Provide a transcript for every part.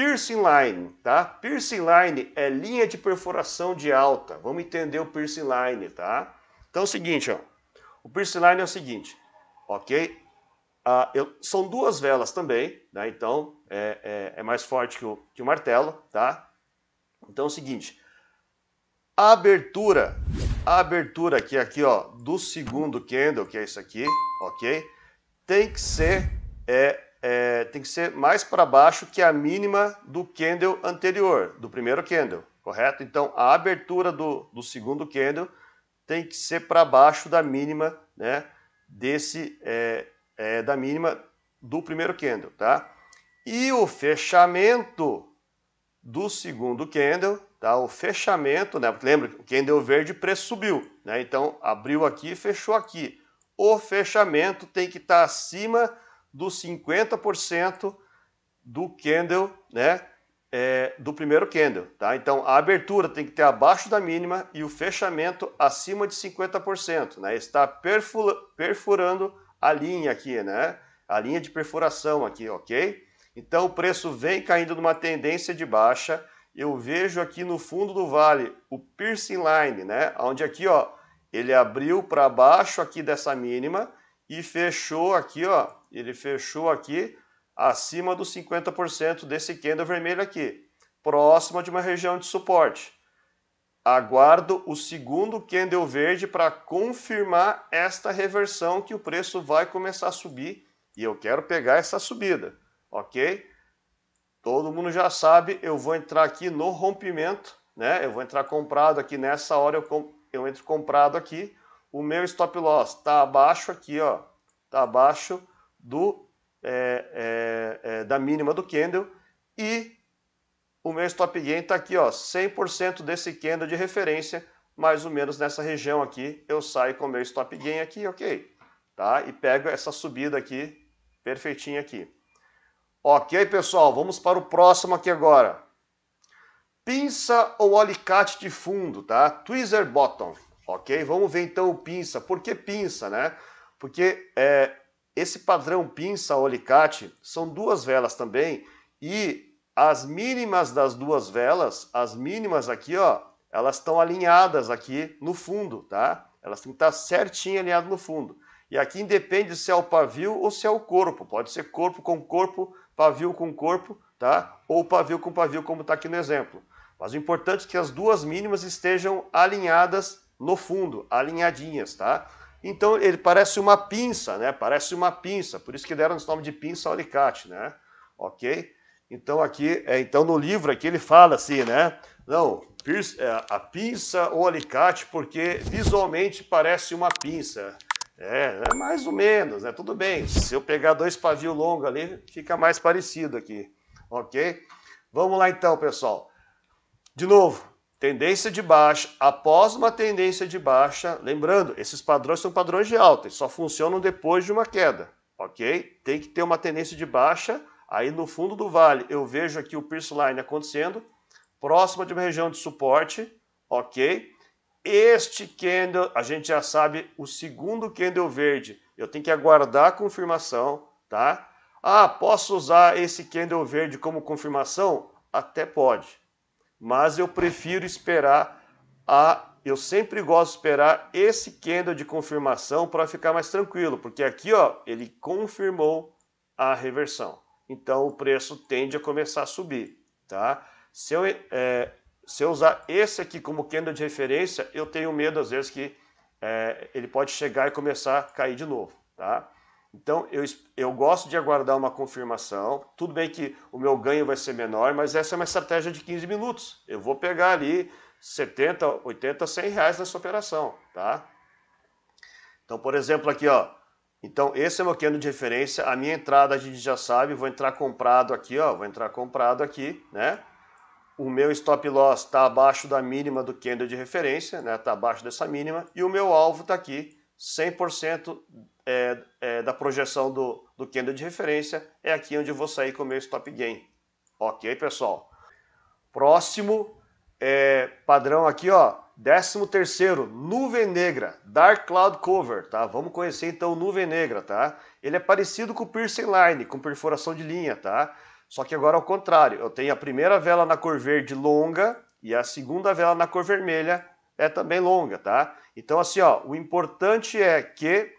Piercing line, tá? Piercing line é linha de perfuração de alta. Vamos entender o piercing line, tá? Então é o seguinte, ó. O piercing line é o seguinte, ok? Ah, eu, são duas velas também, né? Então é, é, é mais forte que o, que o martelo, tá? Então é o seguinte, a abertura, a abertura aqui, aqui, ó, do segundo candle, que é isso aqui, ok? Tem que ser é, é, tem que ser mais para baixo que a mínima do candle anterior, do primeiro candle, correto? Então, a abertura do, do segundo candle tem que ser para baixo da mínima, né, desse, é, é, da mínima do primeiro candle, tá? E o fechamento do segundo candle, tá? O fechamento, né? Lembra, o candle verde preço subiu, né? Então, abriu aqui, fechou aqui. O fechamento tem que estar tá acima dos 50% do candle, né? É, do primeiro candle, tá? Então a abertura tem que ter abaixo da mínima e o fechamento acima de 50%, né? Está perfurando a linha aqui, né? A linha de perfuração aqui, ok? Então o preço vem caindo numa tendência de baixa. Eu vejo aqui no fundo do vale o piercing line, né? Onde aqui, ó, ele abriu para baixo aqui dessa mínima e fechou aqui, ó, ele fechou aqui acima dos 50% desse candle vermelho aqui, próxima de uma região de suporte. Aguardo o segundo candle verde para confirmar esta reversão que o preço vai começar a subir e eu quero pegar essa subida, ok? Todo mundo já sabe, eu vou entrar aqui no rompimento, né? Eu vou entrar comprado aqui nessa hora, eu, eu entro comprado aqui. O meu stop loss está abaixo aqui, ó, está abaixo do, é, é, é, da mínima do candle e o meu stop gain está aqui, ó, 100% desse candle de referência, mais ou menos nessa região aqui, eu saio com o meu stop gain aqui, ok? Tá? E pego essa subida aqui, perfeitinha aqui. Ok, pessoal, vamos para o próximo aqui agora. Pinça ou alicate de fundo, tá? Tweezer bottom, ok? Vamos ver então o pinça. Por que pinça, né? Porque é, esse padrão pinça ou alicate são duas velas também e as mínimas das duas velas, as mínimas aqui, ó, elas estão alinhadas aqui no fundo, tá? Elas têm que estar certinho alinhado no fundo. E aqui independe se é o pavio ou se é o corpo. Pode ser corpo com corpo, pavio com corpo, tá? Ou pavio com pavio, como está aqui no exemplo. Mas o importante é que as duas mínimas estejam alinhadas no fundo, alinhadinhas, tá? Então ele parece uma pinça, né? Parece uma pinça, por isso que deram esse nome de pinça alicate, né? Ok? Então aqui, é, então no livro aqui ele fala assim, né? Não, é, a pinça ou alicate, porque visualmente parece uma pinça. É, é mais ou menos, né? Tudo bem. Se eu pegar dois pavios longos ali, fica mais parecido aqui, ok? Vamos lá então, pessoal. De novo, Tendência de baixa, após uma tendência de baixa, lembrando, esses padrões são padrões de alta, só funcionam depois de uma queda, ok? Tem que ter uma tendência de baixa, aí no fundo do vale eu vejo aqui o Pierce Line acontecendo, próxima de uma região de suporte, ok? Este candle, a gente já sabe, o segundo candle verde, eu tenho que aguardar a confirmação, tá? Ah, posso usar esse candle verde como confirmação? Até pode, mas eu prefiro esperar a. Eu sempre gosto de esperar esse candle de confirmação para ficar mais tranquilo, porque aqui ó, ele confirmou a reversão. Então o preço tende a começar a subir. Tá? Se, eu, é, se eu usar esse aqui como candle de referência, eu tenho medo às vezes que é, ele pode chegar e começar a cair de novo. Tá? Então, eu, eu gosto de aguardar uma confirmação. Tudo bem que o meu ganho vai ser menor, mas essa é uma estratégia de 15 minutos. Eu vou pegar ali 70, 80, 100 reais nessa operação, tá? Então, por exemplo, aqui, ó. Então, esse é o meu candle de referência. A minha entrada, a gente já sabe, vou entrar comprado aqui, ó. Vou entrar comprado aqui, né? O meu stop loss está abaixo da mínima do candle de referência, né? Está abaixo dessa mínima. E o meu alvo está aqui, 100% é, é, da projeção do, do candle de referência, é aqui onde eu vou sair com o meu stop gain. Ok, pessoal? Próximo é, padrão aqui, ó, décimo terceiro, nuvem negra, dark cloud cover, tá? Vamos conhecer então nuvem negra, tá? Ele é parecido com o piercing line, com perfuração de linha, tá? Só que agora ao é contrário, eu tenho a primeira vela na cor verde longa e a segunda vela na cor vermelha é também longa, tá? Então assim, ó, o importante é que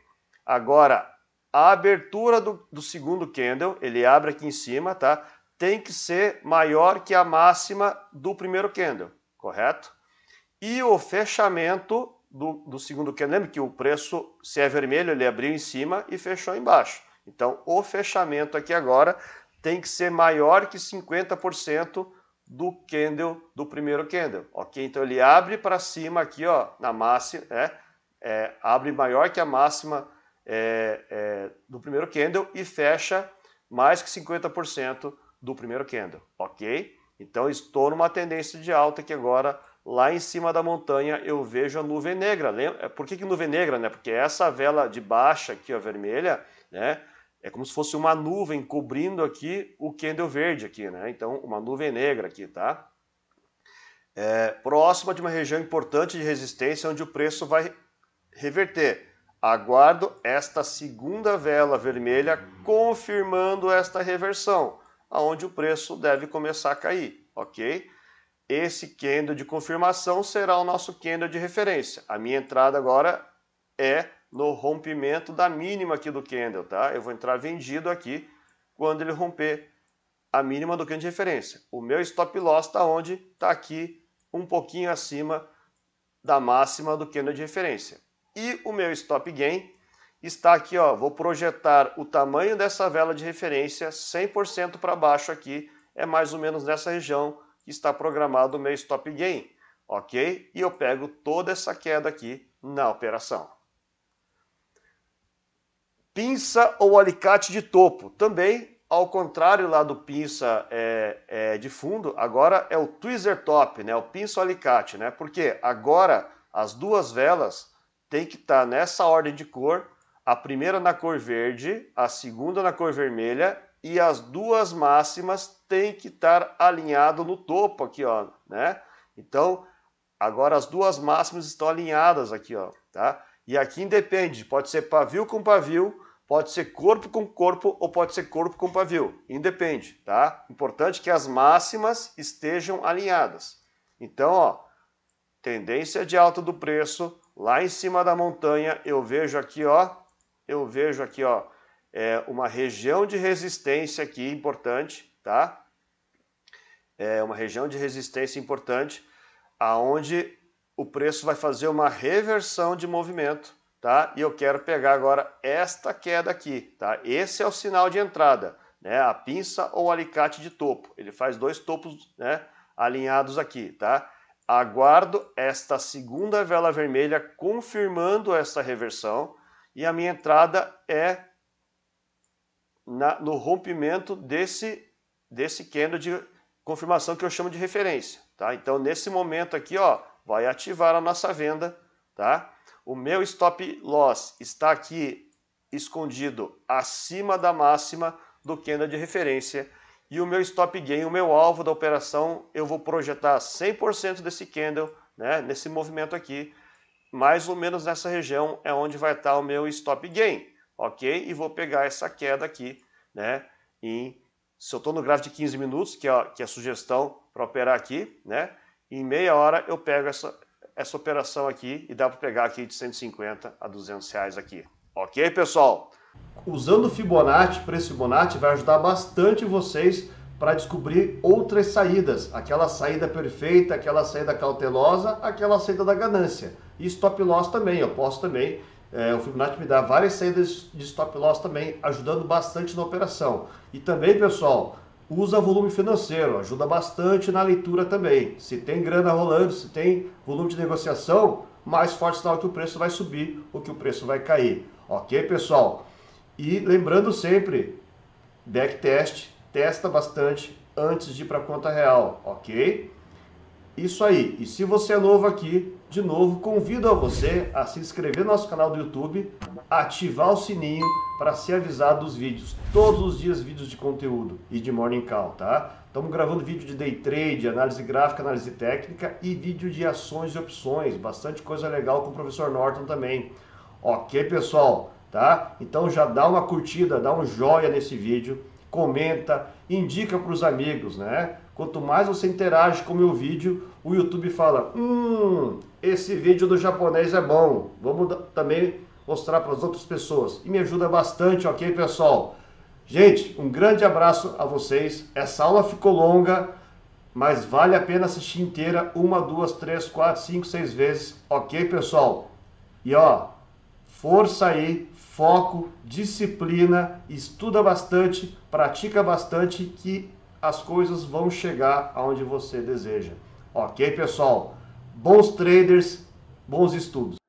Agora, a abertura do, do segundo candle, ele abre aqui em cima, tá? Tem que ser maior que a máxima do primeiro candle, correto? E o fechamento do, do segundo candle, lembra que o preço, se é vermelho, ele abriu em cima e fechou embaixo. Então, o fechamento aqui agora tem que ser maior que 50% do candle do primeiro candle, ok? Então ele abre para cima aqui, ó, na máxima, é, é, abre maior que a máxima é, é, do primeiro candle e fecha mais que 50% do primeiro candle, ok? Então estou numa tendência de alta que agora lá em cima da montanha eu vejo a nuvem negra. É, por que, que nuvem negra? Né? Porque essa vela de baixa aqui, a vermelha, né? É como se fosse uma nuvem cobrindo aqui o candle verde aqui, né? Então uma nuvem negra aqui, tá? É, próxima de uma região importante de resistência onde o preço vai reverter. Aguardo esta segunda vela vermelha confirmando esta reversão, aonde o preço deve começar a cair, ok? Esse candle de confirmação será o nosso candle de referência. A minha entrada agora é no rompimento da mínima aqui do candle, tá? Eu vou entrar vendido aqui quando ele romper a mínima do candle de referência. O meu stop loss está onde? Está aqui um pouquinho acima da máxima do candle de referência. E o meu stop gain está aqui, ó, vou projetar o tamanho dessa vela de referência 100% para baixo aqui, é mais ou menos nessa região que está programado o meu stop gain, ok? E eu pego toda essa queda aqui na operação. Pinça ou alicate de topo, também ao contrário lá do pinça é, é, de fundo, agora é o tweezer top, né? o pinça ou alicate, né? porque agora as duas velas tem que estar tá nessa ordem de cor, a primeira na cor verde, a segunda na cor vermelha e as duas máximas têm que estar alinhado no topo aqui, ó, né? Então, agora as duas máximas estão alinhadas aqui, ó, tá? E aqui independe, pode ser pavio com pavio, pode ser corpo com corpo ou pode ser corpo com pavio, independe, tá? Importante que as máximas estejam alinhadas. Então, ó, tendência de alta do preço, Lá em cima da montanha eu vejo aqui, ó, eu vejo aqui, ó, é uma região de resistência aqui importante, tá? É uma região de resistência importante, aonde o preço vai fazer uma reversão de movimento, tá? E eu quero pegar agora esta queda aqui, tá? Esse é o sinal de entrada, né? A pinça ou alicate de topo, ele faz dois topos, né? Alinhados aqui, tá? Aguardo esta segunda vela vermelha confirmando esta reversão e a minha entrada é na, no rompimento desse, desse candle de confirmação que eu chamo de referência. Tá? Então, nesse momento aqui, ó, vai ativar a nossa venda. Tá? O meu stop loss está aqui escondido acima da máxima do candle de referência e o meu stop gain, o meu alvo da operação, eu vou projetar 100% desse candle, né, nesse movimento aqui, mais ou menos nessa região é onde vai estar o meu stop gain, ok? E vou pegar essa queda aqui, né, em, se eu estou no gráfico de 15 minutos, que é, a, que é a sugestão para operar aqui, né, em meia hora eu pego essa, essa operação aqui e dá para pegar aqui de 150 a 200 reais aqui. Ok, pessoal? Usando Fibonacci, preço Fibonacci, vai ajudar bastante vocês para descobrir outras saídas, aquela saída perfeita, aquela saída cautelosa, aquela saída da ganância. E stop loss também, eu posso também, é, o Fibonacci me dá várias saídas de stop loss também, ajudando bastante na operação. E também, pessoal, usa volume financeiro, ajuda bastante na leitura também. Se tem grana rolando, se tem volume de negociação, mais forte sinal que o preço vai subir ou que o preço vai cair. Ok, pessoal? E lembrando sempre, backtest, testa bastante antes de ir para a conta real, ok? Isso aí. E se você é novo aqui, de novo, convido a você a se inscrever no nosso canal do YouTube, ativar o sininho para ser avisado dos vídeos. Todos os dias vídeos de conteúdo e de morning call, tá? Estamos gravando vídeo de day trade, análise gráfica, análise técnica e vídeo de ações e opções. Bastante coisa legal com o professor Norton também. Ok, pessoal? tá? Então já dá uma curtida, dá um joia nesse vídeo, comenta, indica para os amigos, né? Quanto mais você interage com o meu vídeo, o YouTube fala, hum, esse vídeo do japonês é bom, vamos também mostrar para as outras pessoas. E me ajuda bastante, ok, pessoal? Gente, um grande abraço a vocês. Essa aula ficou longa, mas vale a pena assistir inteira uma, duas, três, quatro, cinco, seis vezes, ok, pessoal? E ó, força aí, foco, disciplina, estuda bastante, pratica bastante que as coisas vão chegar aonde você deseja. Ok, pessoal? Bons traders, bons estudos.